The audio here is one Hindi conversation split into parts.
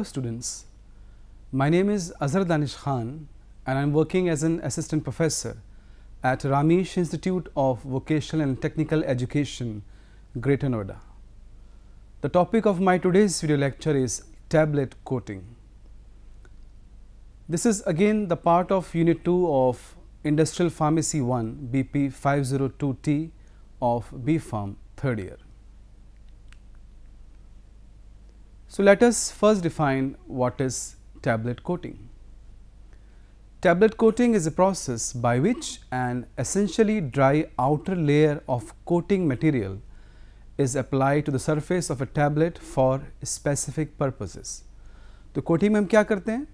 Hello students, my name is Azhar Danish Khan and I am working as an assistant professor at Ramesh Institute of Vocational and Technical Education, Greater Noida. The topic of my today's video lecture is tablet coating. This is again the part of unit 2 of Industrial Pharmacy 1 BP 502T of B Farm third year. So, let us first define what is tablet coating. Tablet coating is a process by which an essentially dry outer layer of coating material is applied to the surface of a tablet for specific purposes. तो कोटिंग में हम क्या करते हैं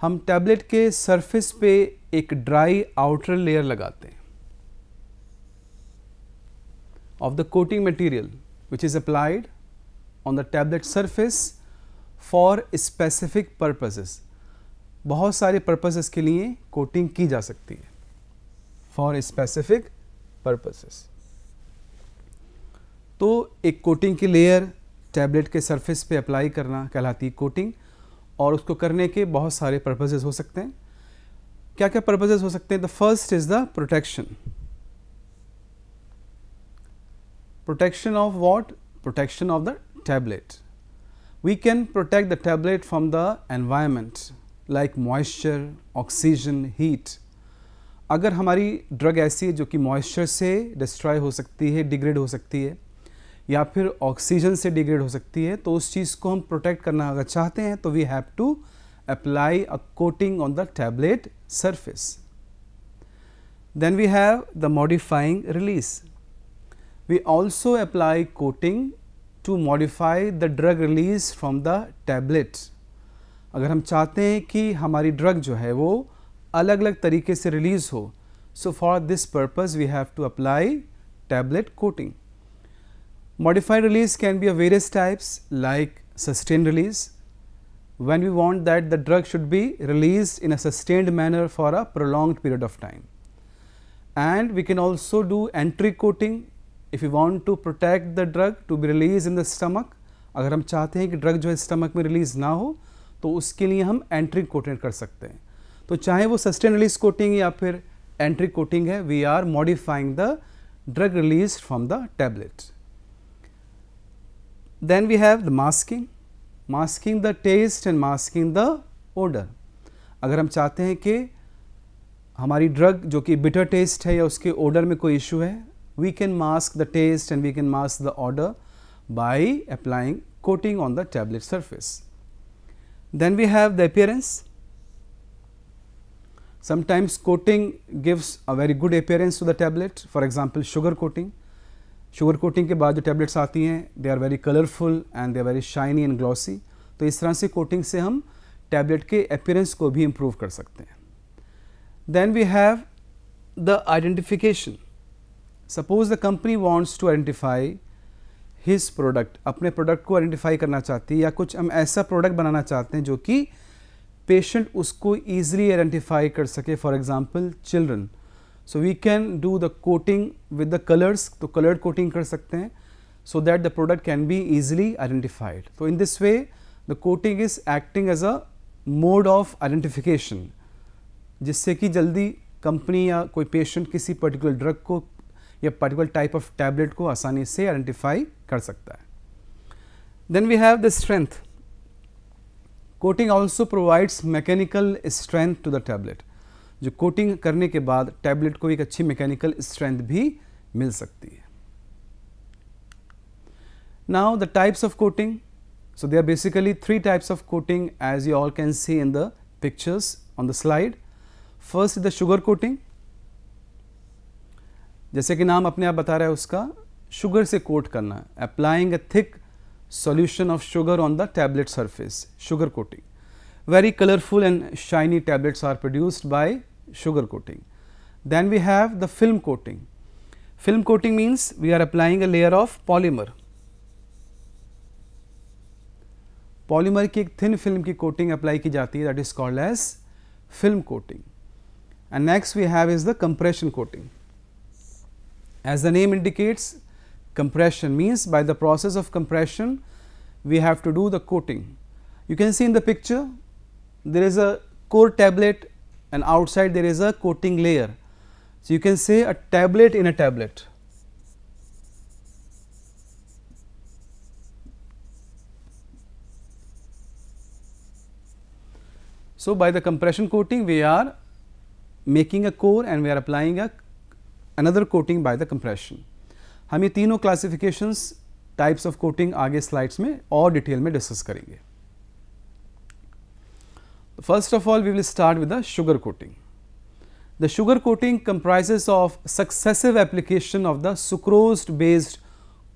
हम टैबलेट के सरफेस पे एक ड्राई आउटर लेयर लगाते हैं of the coating material which is applied on the tablet surface for specific purposes बहुत सारे purposes के लिए coating की जा सकती है for specific purposes तो एक coating की layer टैबलेट के सरफेस पे अप्लाई करना कहलाती है कोटिंग और उसको करने के बहुत सारे पर्पजेज़ हो सकते हैं क्या क्या पर्पजेज़ हो सकते हैं the first is the protection protection of what protection of the tablet. We can protect the tablet from the environment like moisture, oxygen, heat. अगर हमारी ड्रग ऐसी है जो कि मॉइस्चर से डिस्ट्रॉय हो सकती है डिग्रेड हो सकती है या फिर ऑक्सीजन से डिग्रेड हो सकती है तो उस चीज़ को हम प्रोटेक्ट करना अगर चाहते हैं तो we have to apply a coating on the tablet surface then we have the modifying release. We also apply coating to modify the drug release from the tablet. अगर हम चाहते हैं कि हमारी ड्रग जो है वो अलग अलग तरीके से रिलीज़ हो so for this purpose we have to apply tablet coating. Modified release can be of various types like sustained release, when we want that the drug should be released in a sustained manner for a prolonged period of time. And we can also do entry coating if you want to protect the drug to be release in the stomach अगर हम चाहते हैं कि ड्रग जो है स्टमक में रिलीज़ ना हो तो उसके लिए हम एंट्रिक कोटिंग कर सकते हैं तो चाहे वो सस्टेन रिलीज कोटिंग या फिर एंट्रिक कोटिंग है we are modifying the drug release from the tablet then we have the masking masking the taste and masking the odor अगर हम चाहते हैं कि हमारी ड्रग जो कि बिटर टेस्ट है या उसके ओडर में कोई इशू है we can mask the taste and we can mask the odor by applying coating on the tablet surface. Then we have the appearance. Sometimes coating gives a very good appearance to the tablet for example, sugar coating. Sugar coating के बाद जो tablets आती हैं they are very colourful and they are very shiny and glossy. तो इस तरह से coating से हम tablet के appearance को भी improve कर सकते हैं Then we have the identification. Suppose the company wants to identify his product अपने प्रोडक्ट को आइडेंटिफाई करना चाहती है या कुछ हम ऐसा प्रोडक्ट बनाना चाहते हैं जो कि पेशेंट उसको ईजिली आइडेंटिफाई कर सके for example children so we can do the coating with the colours तो कलर्ड कोटिंग कर सकते हैं so that the product can be easily identified तो in this way the coating is acting as a mode of identification जिससे कि जल्दी कंपनी या कोई पेशेंट किसी पर्टिकुलर ड्रग को यह पर्टिकुलर टाइप ऑफ टैबलेट को आसानी से आइडेंटिफाई कर सकता है then we have the strength coating also provides mechanical strength to the tablet जो कोटिंग करने के बाद टैबलेट को एक अच्छी मैकेनिकल स्ट्रेंथ भी मिल सकती है now the types of coating so they are basically three types of coating as you all can see in the pictures on the slide first is the sugar coating जैसे कि नाम अपने आप बता रहा है उसका शुगर से कोट करना applying a thick solution of sugar on the tablet surface sugar coating very colourful and shiny tablets are produced by sugar coating then we have the film coating film coating means we are applying a layer of polymer polymer की एक थिन फिल्म की कोटिंग अप्लाई की जाती है that is called as film coating and next we have is the compression coating As the name indicates compression means by the process of compression we have to do the coating. You can see in the picture there is a core tablet and outside there is a coating layer. So, you can say a tablet in a tablet. So, by the compression coating we are making a core and we are applying a another coating by the compression. हम ये तीनों क्लासिफिकेशंस टाइप्स ऑफ कोटिंग आगे स्लाइड्स में और डिटेल में डिस्कस करेंगे first of all we will start with the sugar coating The sugar coating comprises of successive application of the sucrose based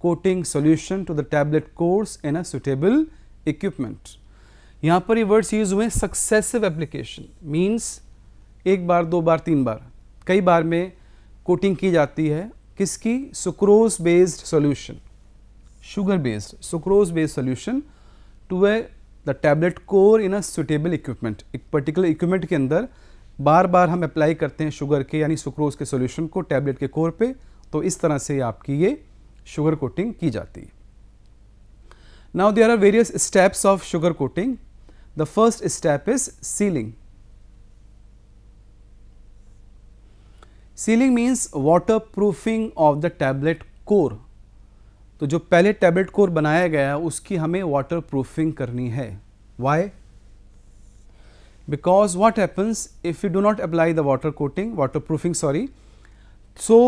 coating solution to the tablet course in a suitable equipment. यहाँ पर ये वर्ड्स यूज हुए सक्सेसिव एप्लीकेशन मीन्स एक बार दो बार तीन बार कई बार में कोटिंग की जाती है किसकी sucrose based solution sugar based sucrose based solution to a the tablet core in a suitable equipment एक पर्टिकुलर इक्विपमेंट के अंदर बार बार हम अप्लाई करते हैं शुगर के यानी सुक्रोज के सॉल्यूशन को टैबलेट के कोर पे तो इस तरह से आपकी ये शुगर कोटिंग की जाती है now there are various steps of sugar coating the first step is sealing sealing means water proofing of the tablet core तो जो पहले टैबलेट कोर बनाया गया है उसकी हमें वाटर प्रूफिंग करनी है why because what happens if you do not apply the water coating water proofing sorry so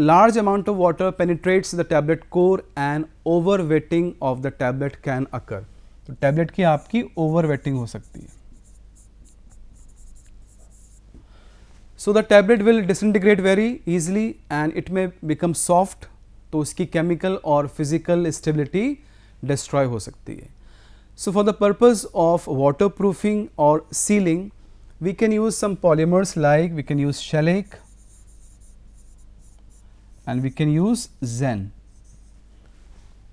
large amount of water penetrates the tablet core and over wetting of the tablet can occur तो टैबलेट की आपकी ओवर वेटिंग हो सकती है So, the tablet will disintegrate very easily and it may become soft So its chemical or physical stability destroy. हो सकती है So for the purpose of waterproofing or sealing, we can use some polymers like we can use shellac and we can use zen.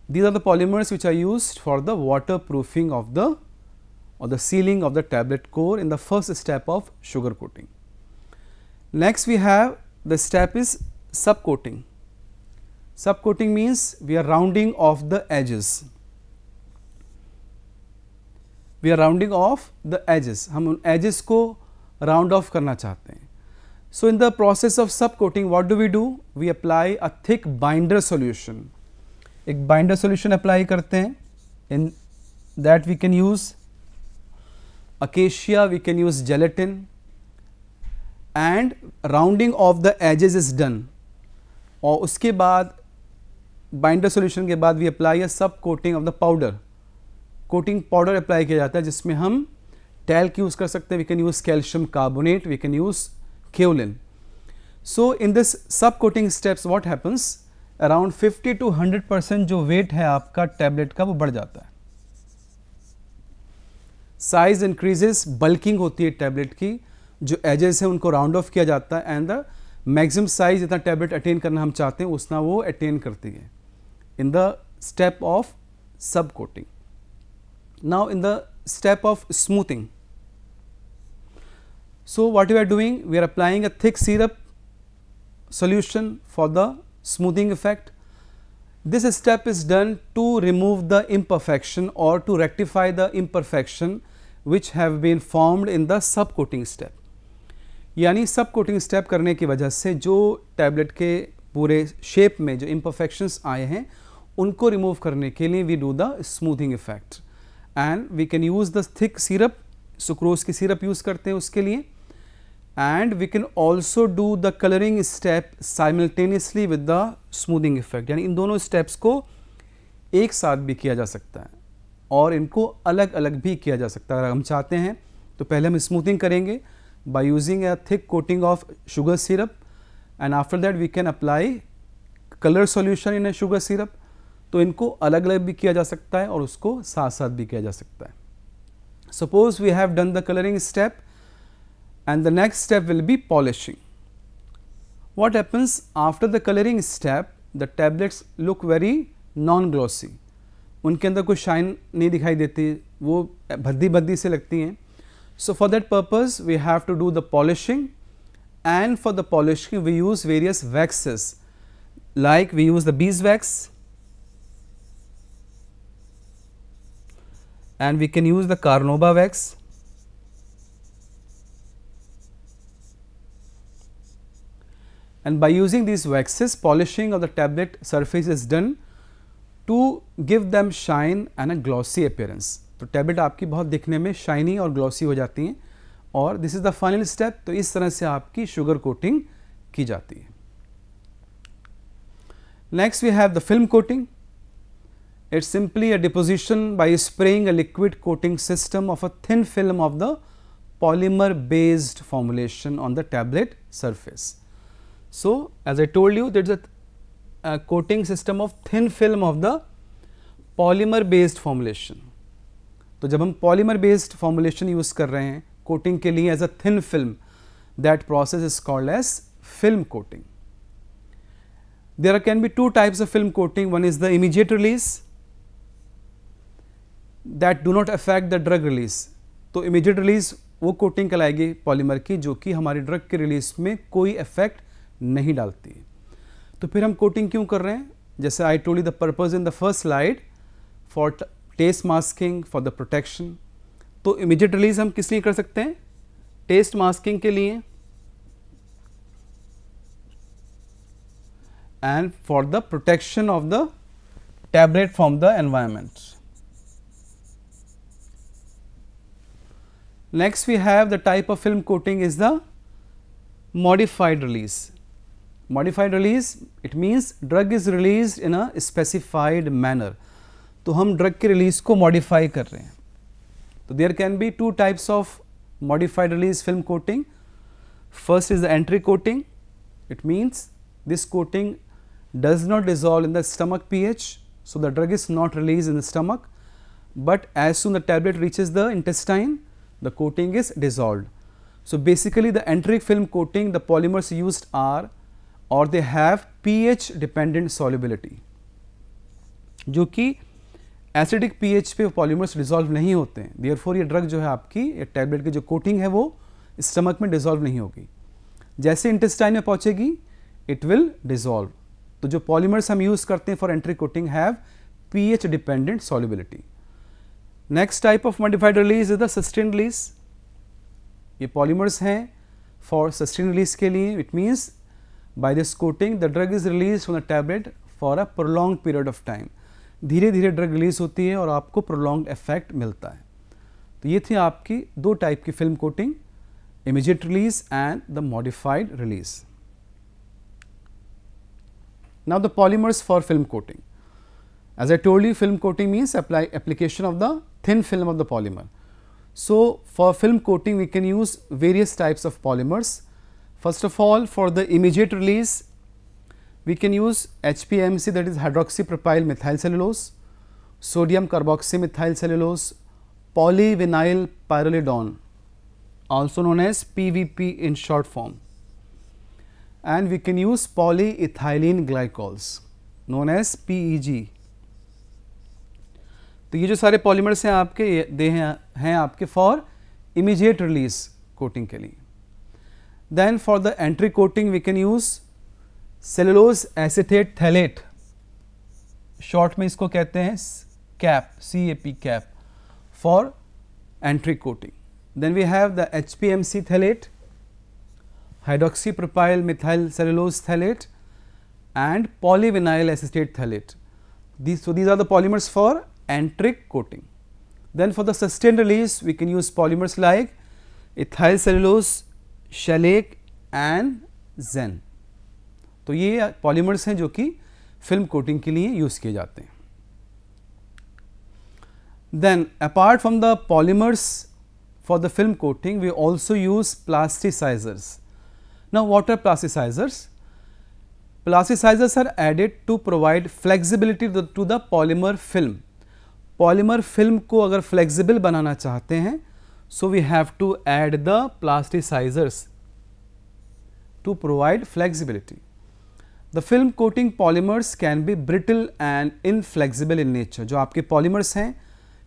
These are the polymers which are used for the waterproofing of the or the sealing of the tablet core in the first step of sugar coating. Next we have the step is subcoating. Subcoating means we are rounding off the edges. We are rounding off the edges. हम उन edges को round off करना चाहते हैं. So in the process of subcoating, what do we do? We apply a thick binder solution. एक binder solution apply करते हैं. In that we can use acacia, we can use gelatin. And rounding of the edges is done और उसके बाद बाइंडर सोल्यूशन के बाद we apply a sub coating of the powder coating powder apply किया जाता है जिसमें हम टैल्क यूज़ कर सकते हैं we can use calcium carbonate we can use kaolin so in this sub coating steps what happens around 50 to 100 percent जो वेट है आपका टैबलेट का वो बढ़ जाता है साइज इंक्रीजेस बल्किंग होती है टैबलेट की जो एजेस हैं उनको राउंड ऑफ किया जाता है एंड द मैक्सिमम साइज जितना टैबलेट अटेन करना हम चाहते हैं उतना वो अटेन करती है in the step of sub coating now in the step of smoothing so what you are doing we are applying a thick syrup solution for the smoothing effect this step is done to remove the imperfection और to rectify the imperfection which have been formed in the sub coating step यानी सब कोटिंग स्टेप करने की वजह से जो टैबलेट के पूरे शेप में जो इम्परफेक्शंस आए हैं उनको रिमूव करने के लिए we do the smoothing effect and we can use the thick syrup sucrose की सिरप यूज़ करते हैं उसके लिए and we can also do the colouring step simultaneously with the smoothing effect यानी इन दोनों स्टेप्स को एक साथ भी किया जा सकता है और इनको अलग अलग भी किया जा सकता है अगर हम चाहते हैं तो पहले हम स्मूथिंग करेंगे by using a thick coating of sugar syrup and after that we can apply color solution in a sugar syrup. तो इनको अलग अलग भी किया जा सकता है और उसको साथ साथ भी किया जा सकता है suppose we have done the colouring step and the next step will be polishing what happens after the coloring step the tablets look very non glossy उनके अंदर कोई शाइन नहीं दिखाई देती वो भद्दी भद्दी से लगती हैं So, for that purpose we have to do the polishing and for the polishing we use various waxes like we use the beeswax and we can use the carnauba wax and by using these waxes polishing of the tablet surface is done to give them shine and a glossy appearance. Tablet आपकी बहुत दिखने में शाइनी और ग्लॉसी हो जाती हैं और this is the final step तो इस तरह से आपकी शुगर कोटिंग की जाती है next we have the film coating it's simply a deposition by spraying a liquid coating system of a thin film of the polymer based formulation on the tablet surface so as I told you that a coating system of thin film of the polymer based formulation तो जब हम पॉलीमर बेस्ड फॉर्मुलेशन यूज़ कर रहे हैं कोटिंग के लिए as a thin film that process is called as film coating there can be two types of film coating one is the immediate release that do not affect the drug release तो इमीजिएट रिलीज वो कोटिंग कराएगी पॉलीमर की जो कि हमारी ड्रग के रिलीज में कोई इफेक्ट नहीं डालती तो फिर हम कोटिंग क्यों कर रहे हैं जैसे I told the purpose in the first slide for taste masking for the protection तो इमीजिएट रिलीज हम किस लिए कर सकते हैं टेस्ट मास्किंग के लिए and for the protection of the tablet from the environment next we have the type of film coating is the modified release modified release it means drug is release in a specified manner तो हम ड्रग की रिलीज को मॉडिफाई कर रहे हैं तो there can be two types of modified release film coating first is the enteric coating it means this coating does not dissolve in the stomach P H so the drug is not release in the stomach but as soon the tablet reaches the intestine the coating is dissolve so basically the enteric film coating the polymers use are और they have P H dependent solubility जो कि एसिडिक पीएच पे पॉलीमर्स डिजोल्व नहीं होते हैं देयरफॉर ये ड्रग जो है आपकी ये टैबलेट की जो कोटिंग है वो स्टमक में डिजोल्व नहीं होगी जैसे इंटेस्टाइन में पहुंचेगी इट विल डिजोल्व तो जो पॉलीमर्स हम यूज़ करते हैं for enteric coating have PH dependent solubility next type of modified release is the sustain release ये पॉलीमर्स हैं फॉर सस्टेन रिलीज के लिए it means by this coating the drug is release from the tablet for a prolong period of time धीरे धीरे ड्रग रिलीज होती है और आपको प्रोलॉन्ग इफेक्ट मिलता है तो ये थी आपकी दो टाइप की film coating immediate release and the modified release now the polymers for film coating as I told you film coating means apply application of the thin film of the polymer so for film coating we can use various types of polymers first of all for the immediate release we can use HPMC that is hydroxypropyl methyl cellulose, sodium carboxy methyl cellulose, polyvinyl pyrrolidone also known as PVP in short form and we can use polyethylene glycols known as PEG. तो ये जो सारे पॉलीमर्स हैं आपके दे हैं, हैं आपके फॉर इमीजिएट रिलीज कोटिंग के लिए then for the enteric coating we can use cellulose acetate phthalate short में इसको कहते हैं cap C A P cap for enteric coating then we have the H P M C phthalate hydroxy propyl methyl cellulose phthalate and polyvinyl acetate phthalate these so these are the polymers for enteric coating then for the sustain release we can use polymers like ethyl cellulose shellac and जेन तो ये पॉलीमर्स हैं जो कि फिल्म कोटिंग के लिए यूज़ किए जाते हैं then apart from the polymers for the film coating we also use plasticisers ना water are plasticisers plasticisers are added to provide flexibility to the polymer film polymer film को अगर फ्लेक्सिबल बनाना चाहते हैं so we have to add the plasticisers to provide flexibility the film coating polymers can be brittle and inflexible in nature जो आपके पॉलीमर्स हैं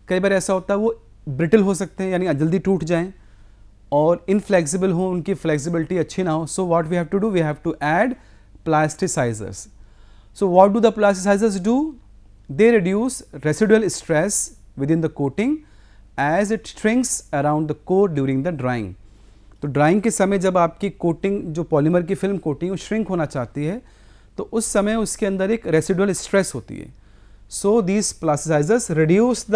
कई बार ऐसा होता है वो ब्रिटल हो सकते हैं यानी जल्दी टूट जाएं और इनफ्लेक्सिबल हो उनकी फ्लेक्सिबिलिटी अच्छी ना हो so what we have to do we have to add plasticisers so what do the plasticisers do they reduce residual stress within the coating as it strings around the core during the drying तो ड्राइंग के समय जब आपकी कोटिंग जो पॉलीमर की फिल्म कोटिंग वो श्रिंक होना चाहती है तो उस समय उसके अंदर एक रेसिडुअल स्ट्रेस होती है so these plasticisers reduce the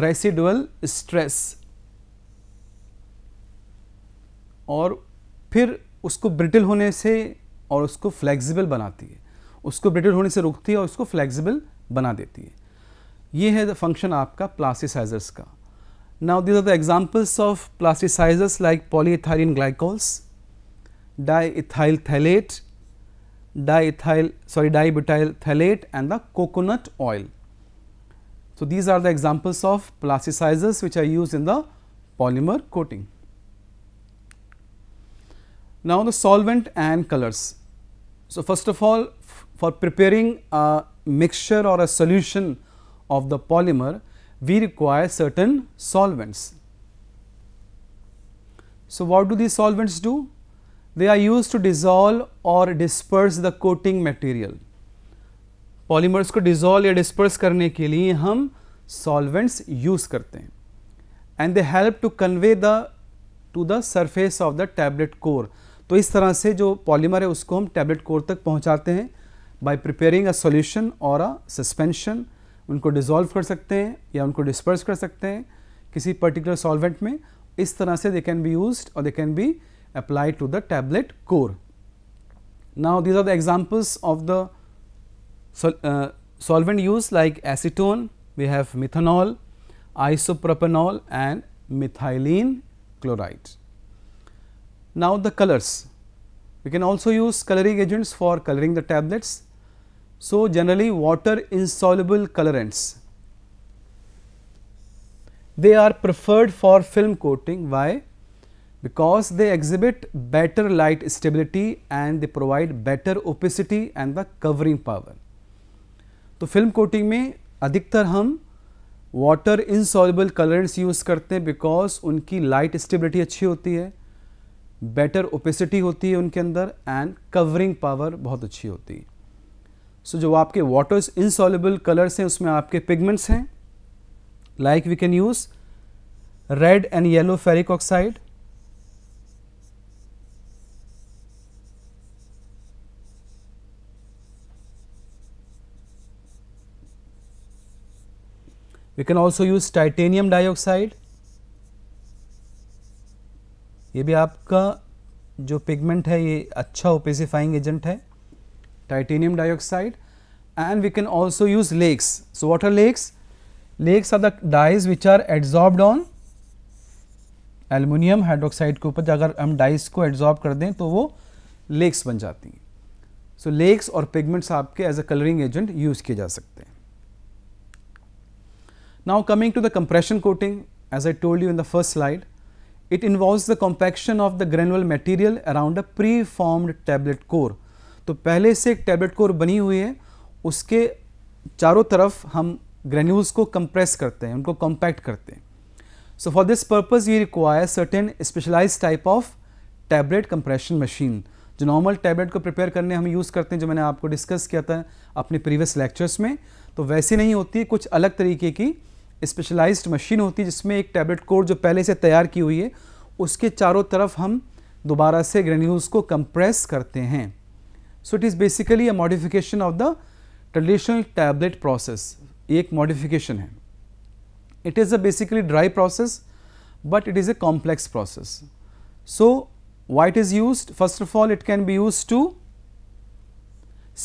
residual stress और फिर उसको ब्रिटिल होने से और उसको फ्लेक्सिबल बनाती है उसको ब्रिटिल होने से रुकती है और उसको फ्लेक्सिबल बना देती है ये है द फंक्शन आपका प्लास्टिसाइजर्स का now these are the examples of plasticisers like polyethylene glycols diethyl phthalate diethyl sorry dibutyl phthalate and the coconut oil. So, these are the examples of plasticizers which are used in the polymer coating. Now, the solvent and colors. So, first of all for preparing a mixture or a solution of the polymer, we require certain solvents. So, what do these solvents do? They are used to dissolve और disperse the coating material. Polymers को डिजोल्व या डिस्पर्स करने के लिए हम सॉल्वेंट्स यूज करते हैं and they help to convey the to the surface of the tablet core तो इस तरह से जो पॉलीमर है उसको हम टैबलेट कोर तक पहुंचाते हैं बाय प्रिपेयरिंग अ सॉल्यूशन और अ सस्पेंशन उनको डिजोल्व कर सकते हैं या उनको डिस्पर्स कर सकते हैं किसी पर्टिकुलर सॉल्वेंट में इस तरह से दे कैन बी यूज और they can be applied to the tablet core. Now, these are the examples of the sol uh, solvent used like acetone, we have methanol, isopropanol and methylene chloride. Now, the colors. We can also use coloring agents for coloring the tablets. So, generally water insoluble colorants. They are preferred for film coating. Why? because they exhibit better light stability and they provide better opacity and the covering power. तो फिल्म कोटिंग में अधिकतर हम वाटर इनसॉलेबल कलरेंट्स यूज़ करते हैं बिकॉज उनकी लाइट स्टेबिलिटी अच्छी होती है बेटर ओपेसिटी होती है उनके अंदर एंड कवरिंग पावर बहुत अच्छी होती है सो so, जो आपके वाटर इनसॉलेबल कलर्स हैं उसमें आपके पिगमेंट्स हैं like we can use red and yellow ferric oxide we can also use titanium dioxide ये भी आपका जो पिगमेंट है ये अच्छा ओपेसिफाइंग एजेंट है titanium dioxide and we can also use lakes so what are lakes lakes are the dyes which are adsorbed on aluminium hydroxide के ऊपर अगर हम डाइज को एड्जॉर्ब कर दें तो वो लेक्स बन जाती हैं सो लेक्स और पिगमेंट्स आपके as a colouring agent use किए जा सकते हैं Now coming to the compression coating, as I told you in the first slide, it involves the compaction of the granular material around a pre-formed tablet core. तो पहले से एक tablet core बनी हुई है उसके चारों तरफ हम granules को compress करते हैं उनको compact करते हैं So for this purpose we require certain specialized type of tablet compression machine. जो normal tablet को prepare करने हम use करते हैं जो मैंने आपको discuss किया था अपने previous lectures में तो वैसे नहीं होती कुछ अलग तरीके की स्पेशलाइज्ड मशीन होती है जिसमें एक टैबलेट कोड जो पहले से तैयार की हुई है उसके चारों तरफ हम दोबारा से ग्रेन्यूल्स को कंप्रेस करते हैं so it is basically a modification of the traditional tablet process एक मॉडिफिकेशन है it is a basically dry process but it is a complex process so what is use first of all it can be use to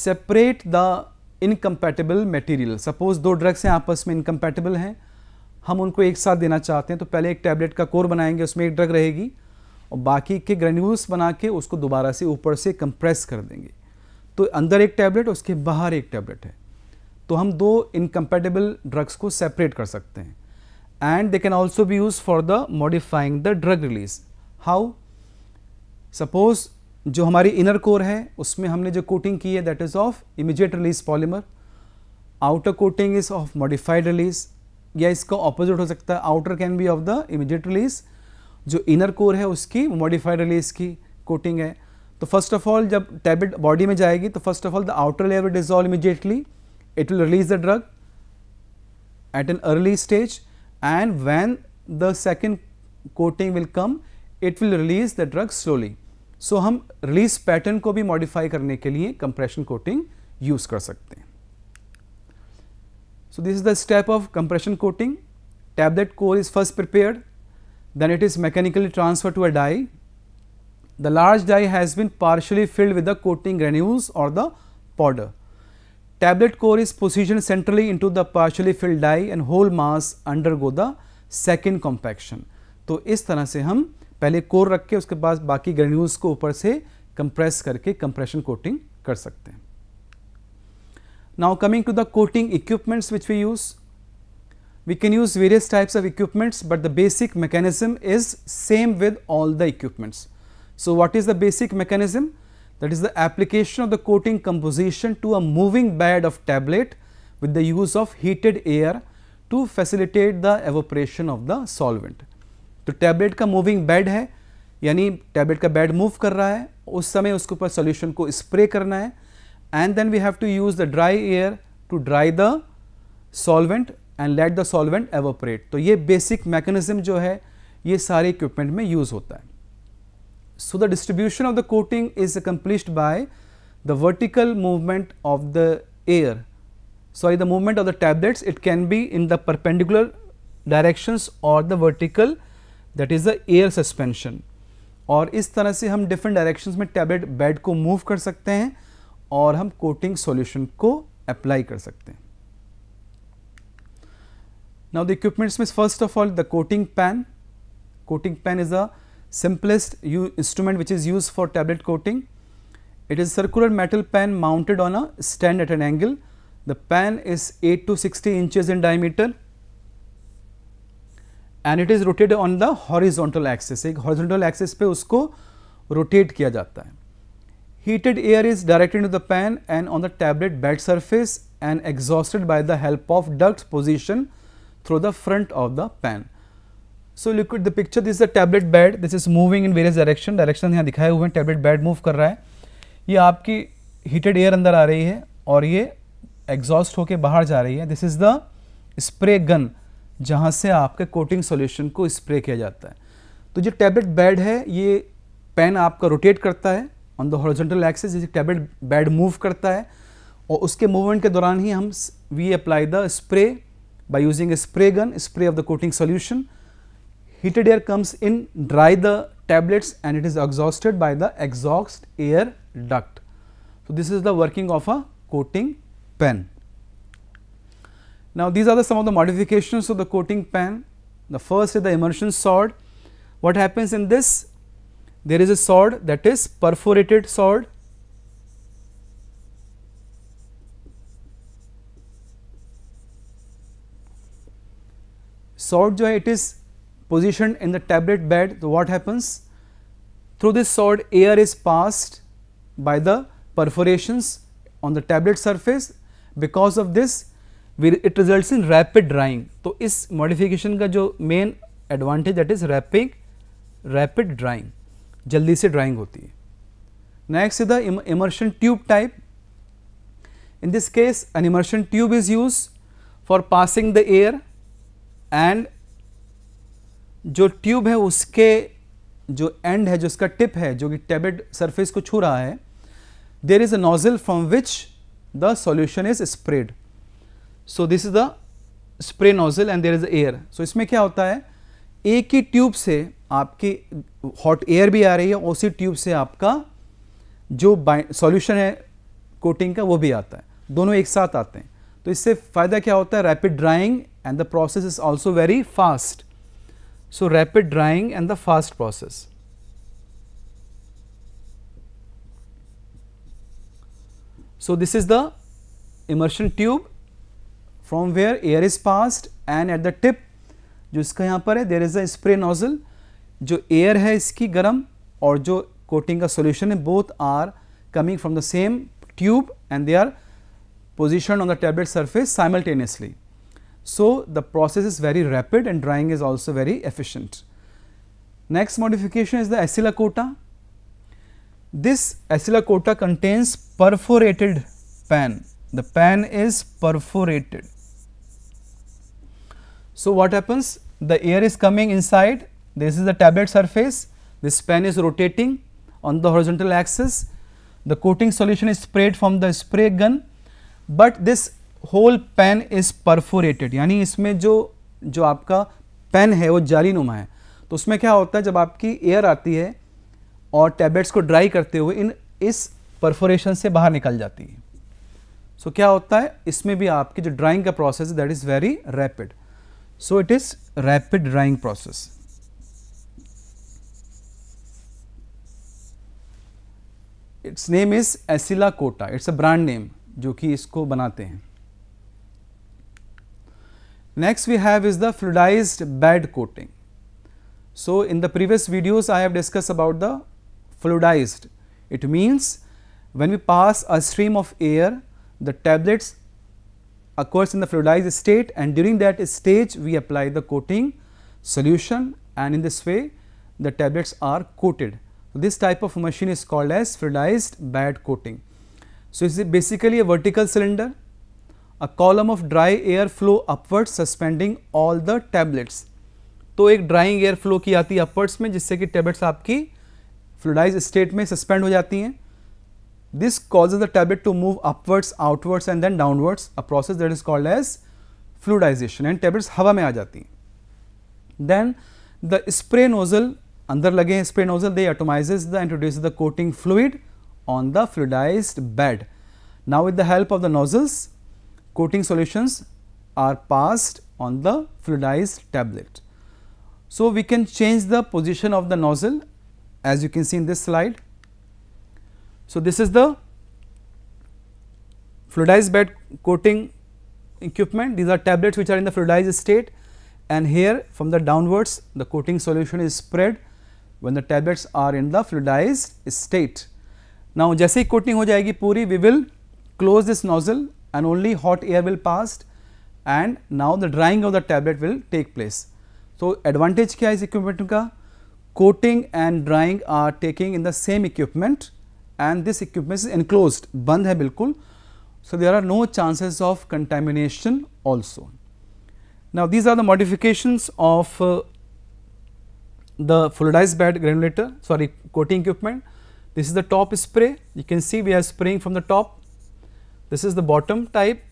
separate the incompatible material suppose दो ड्रग्स हैं आपस में इनकम्पैटिबल हैं हम उनको एक साथ देना चाहते हैं तो पहले एक टैबलेट का कोर बनाएंगे उसमें एक ड्रग रहेगी और बाकी के ग्रेन्यूल्स बना के उसको दोबारा से ऊपर से कंप्रेस कर देंगे तो अंदर एक टैबलेट उसके बाहर एक टैबलेट है तो हम दो इनकम्पेटेबल ड्रग्स को सेपरेट कर सकते हैं and they can also be use for the modifying the drug release how suppose जो हमारी इनर कोर है उसमें हमने जो कोटिंग की है that is of immediate release polymer outer coating is of modified release या इसका ऑपोजिट हो सकता है outer can be of the immediate release जो इनर कोर है उसकी मॉडिफाइड रिलीज की कोटिंग है तो फर्स्ट ऑफ ऑल जब टैबलेट बॉडी में जाएगी तो first of all the outer layer dissolve immediately it will release the drug at an early stage and when the second coating will come it will release the drug slowly so हम रिलीज पैटर्न को भी मॉडिफाई करने के लिए कंप्रेशन कोटिंग यूज कर सकते हैं so this is the step of compression coating tablet core is first prepare then it is mechanically transfer to a die the large die has been partially filled with the coating granules और the powder tablet core is position centrally into the partially filled die and whole mass undergo the second compaction तो इस तरह से हम पहले कोर रख के उसके बाद बाकी ग्रेन्यूल्स को ऊपर से कंप्रेस करके कंप्रेशन कोटिंग कर सकते हैं now coming to the coating equipments which we use we can use various types of equipments but the basic mechanism is same with all the equipments so what is the basic mechanism that is the application of the coating composition to a moving bed of tablet with the use of heated air to facilitate the evaporation of the solvent तो टैबलेट का मूविंग बेड है यानी टैबलेट का बेड मूव कर रहा है उस समय उसके ऊपर सोल्यूशन को स्प्रे करना है and then we have to use the dry air to dry the solvent and let the solvent evaporate तो ये बेसिक मैकेनिज्म जो है ये सारे इक्विपमेंट में यूज होता है so the distribution of the coating is accomplished by the vertical movement of the air sorry the movement of the tablets it can be in the perpendicular directions और the vertical that is the air suspension और इस तरह से हम डिफरेंट डायरेक्शन में टैबलेट बेड को मूव कर सकते हैं और हम कोटिंग सोल्यूशन को अप्लाई कर सकते हैं नाउ द इक्विपमेंट्स में first of all the coating pan coating pan is a simplest you instrument which is use for tablet coating it is circular metal pan mounted on a stand at an angle the pan is eight to sixty inches in diameter and it is rotated on the horizontal axis एक हॉरिजोंटल एक्सेस पे उसको रोटेट किया जाता है heated air is directed to the pan and on the tablet bed surface and exhausted by the help of duct position through the front of the pan so liquid the picture this the tablet bed this is moving in various direction direction यहाँ दिखाए हुए हैं टैबलेट बेड मूव कर रहा है ये आपकी हीटेड एयर अंदर आ रही है और ये एग्जॉस्ट होके बाहर जा रही है this is the spray gun जहाँ से आपके कोटिंग सॉल्यूशन को स्प्रे किया जाता है तो जो टैबलेट बेड है ये पेन आपका रोटेट करता है ऑन द हॉरिजॉन्टल एक्सेस जैसे टैबलेट बेड मूव करता है और उसके मूवमेंट के दौरान ही हम we apply the spray by using spray gun spray of the coating solution heated air comes in dry the tablets and it is exhausted by the exhaust air duct so this is the working of a coating pan Now, these are the some of the modifications of the coating pan. The first is the immersion sod. What happens in this? There is a sod that is perforated sod. Sod jo it is positioned in the tablet bed. So, what happens? Through this sod air is passed by the perforations on the tablet surface. Because of this it result in rapid drying तो इस मॉडिफिकेशन का जो main advantage that is rapping rapid drying जल्दी से ड्राइंग होती है next is the immersion tube type in this case an immersion tube is use for passing the air and जो ट्यूब है उसके जो एंड है जो उसका टिप है जो कि टेबेड सरफेस को छू रहा है there is a nozzle from which the solution is spread so this is the spray nozzle and there is air so इसमें क्या होता है एक ही ट्यूब से आपकी हॉट एयर भी आ रही है उसी ट्यूब से आपका जो सॉल्यूशन है कोटिंग का वो भी आता है दोनों एक साथ आते हैं तो इससे फ़ायदा क्या होता है rapid drying and the process is also very fast so rapid drying and the fast process so this is the immersion tube from where air is passed and at the tip जो इसका यहाँ पर है there is a spray nozzle जो एयर है इसकी गर्म और जो कोटिंग का सोल्यूशन है both are coming from the same tube and they are position on the tablet surface simultaneously so the process is very rapid and drying is also very efficient Next modification is the acylacota. This acylacota contains perforated pan the pan is perforated. So, what happens the air is coming inside this is the tablet surface this pan is rotating on the horizontal axis the coating solution is sprayed from the spray gun but this whole pan is perforated yani isme jo, jo aapka pan hai wo jali numa hai. तो उसमें क्या होता है जब आपकी एयर आती है और टैबलेट्स को ड्राई करते हुए इन इस परफोरेशन से बाहर निकल जाती है सो so, क्या होता है इसमें भी आपकी जो ड्राइंग का प्रोसेस है that is very rapid so it is rapid drying process its name is Accela Cota it's a brand name जो कि इसको बनाते हैं next we have is the fluidize bed coating so in the previous videos I have discuss about the fluidize it means when we pass a stream of air the tablets occurs in the fluidized state and during that stage we apply the coating solution and in this way the tablets are coated. This type of machine is called as fluidized bed coating. So, it is basically a vertical cylinder, a column of dry air flow upwards suspending all the tablets. तो एक ड्राइंग एयर फ्लो की आती है अपवर्ड्स में जिससे कि टेबलेट्स आपकी फ्लूडाइज स्टेट में सस्पेंड हो जाती हैं This causes the tablet to move upwards, outwards and then downwards, a process that is called as fluidization and tablets हवा में आ जाती हैं. Then the spray nozzle, under the spray nozzle, they atomizes the introduces the coating fluid on the fluidized bed. Now with the help of the nozzles, coating solutions are passed on the fluidized tablet. So, we can change the position of the nozzle as you can see in this slide. So, this is the fluidized bed coating equipment these are tablets which are in the fluidized state and here from the downwards the coating solution is spread when the tablets are in the fluidized state. Now, जैसे ही coating हो जाएगी we will close this nozzle and only hot air will pass and now the drying of the tablet will take place. So, advantage क्या है equipment का coating and drying are taking in the same equipment and this equipment is enclosed band hai bilkul. So, there are no chances of contamination also. Now, these are the modifications of uh, the fluidized bed granulator sorry coating equipment. This is the top spray you can see we are spraying from the top. This is the bottom type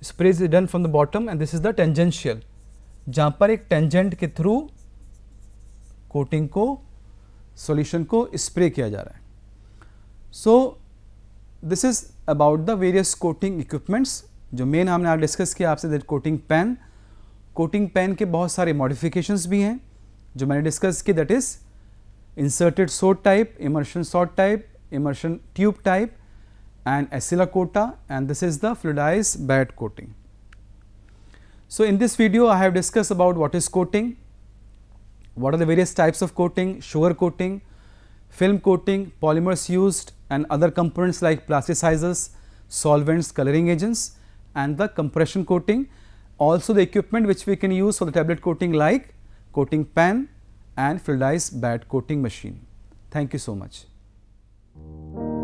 spray is done from the bottom and this is the tangential जहाँ पर एक tangent के through coating को सोल्यूशन को स्प्रे किया जा रहा है so this is about the various coating equipments जो मेन हमने आज डिस्कस किया आपसे that coating pan coating pan के बहुत सारे मॉडिफिकेशंस भी हैं जो मैंने डिस्कस किए that is inserted sword type immersion sword type immersion tube type and Accela Cota and this is the fluidize bed coating so in this video I have discuss about what is coating what are the various types of coating, sugar coating, film coating, polymers used and other components like plasticizers, solvents, coloring agents and the compression coating. Also the equipment which we can use for the tablet coating like coating pan and fluidized bed coating machine. Thank you so much.